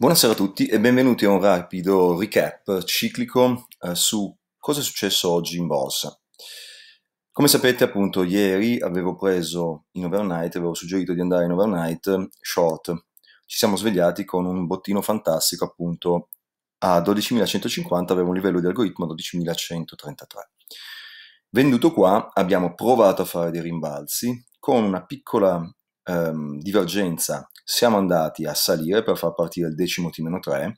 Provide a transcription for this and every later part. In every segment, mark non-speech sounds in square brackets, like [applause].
Buonasera a tutti e benvenuti a un rapido recap ciclico eh, su cosa è successo oggi in borsa. Come sapete, appunto, ieri avevo preso in overnight, avevo suggerito di andare in overnight short. Ci siamo svegliati con un bottino fantastico, appunto, a 12.150 avevo un livello di algoritmo 12.133. Venduto qua, abbiamo provato a fare dei rimbalzi con una piccola ehm, divergenza siamo andati a salire per far partire il decimo T-3,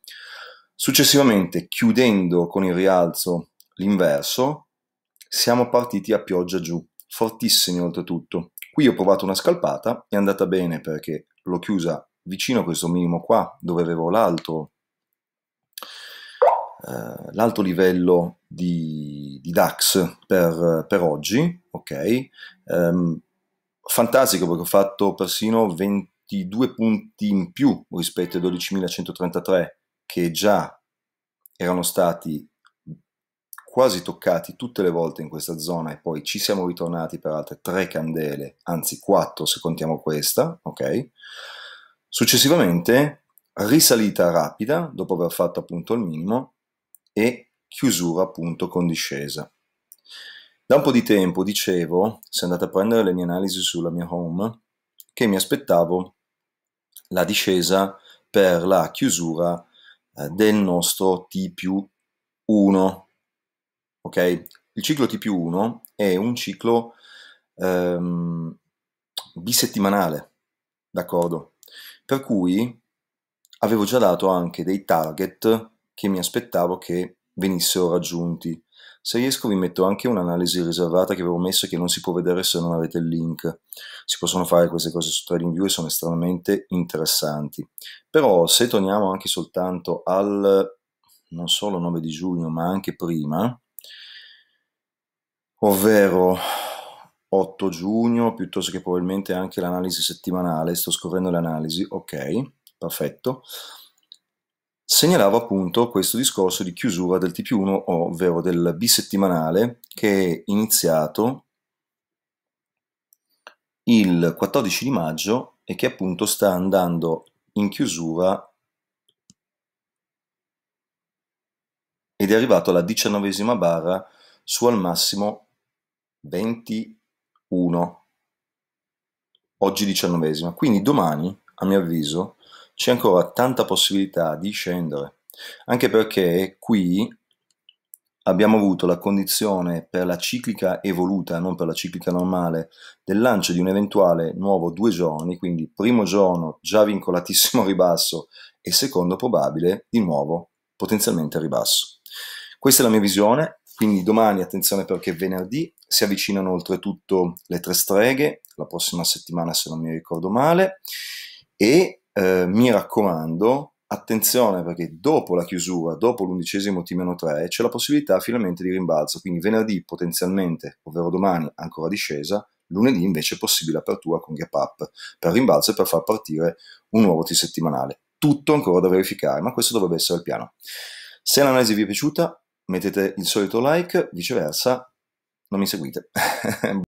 successivamente chiudendo con il rialzo l'inverso, siamo partiti a pioggia giù, fortissimi oltretutto. Qui ho provato una scalpata, è andata bene perché l'ho chiusa vicino a questo minimo qua, dove avevo l'alto, eh, l'alto livello di, di DAX per, per, oggi, ok? Um, fantastico perché ho fatto persino 22 punti in più rispetto ai 12.133 che già erano stati quasi toccati tutte le volte in questa zona e poi ci siamo ritornati per altre tre candele, anzi quattro se contiamo questa, ok? Successivamente risalita rapida dopo aver fatto appunto il minimo e chiusura appunto con discesa. Da un po' di tempo dicevo, se andate a prendere le mie analisi sulla mia home, che mi aspettavo la discesa per la chiusura eh, del nostro T più 1. Ok? Il ciclo T più 1 è un ciclo ehm, bisettimanale, d'accordo? Per cui avevo già dato anche dei target che mi aspettavo che venissero raggiunti se riesco vi metto anche un'analisi riservata che avevo messo e che non si può vedere se non avete il link. Si possono fare queste cose su TradingView e sono estremamente interessanti. Però se torniamo anche soltanto al non solo 9 di giugno ma anche prima, ovvero 8 giugno piuttosto che probabilmente anche l'analisi settimanale, sto scorrendo le analisi, ok, perfetto segnalavo appunto questo discorso di chiusura del TP1, ovvero del bisettimanale, che è iniziato il 14 di maggio e che appunto sta andando in chiusura ed è arrivato alla diciannovesima barra su al massimo 21 oggi diciannovesima quindi domani a mio avviso c'è ancora tanta possibilità di scendere, anche perché qui abbiamo avuto la condizione per la ciclica evoluta, non per la ciclica normale, del lancio di un eventuale nuovo due giorni, quindi primo giorno già vincolatissimo a [laughs] ribasso e secondo probabile di nuovo potenzialmente a ribasso. Questa è la mia visione, quindi domani attenzione perché venerdì si avvicinano oltretutto le tre streghe, la prossima settimana se non mi ricordo male, e eh, mi raccomando, attenzione perché dopo la chiusura, dopo l'undicesimo T-3, c'è la possibilità finalmente di rimbalzo, quindi venerdì potenzialmente, ovvero domani ancora discesa, lunedì invece possibile apertura con gap up per rimbalzo e per far partire un nuovo T settimanale. Tutto ancora da verificare, ma questo dovrebbe essere il piano. Se l'analisi vi è piaciuta, mettete il solito like, viceversa non mi seguite. [laughs]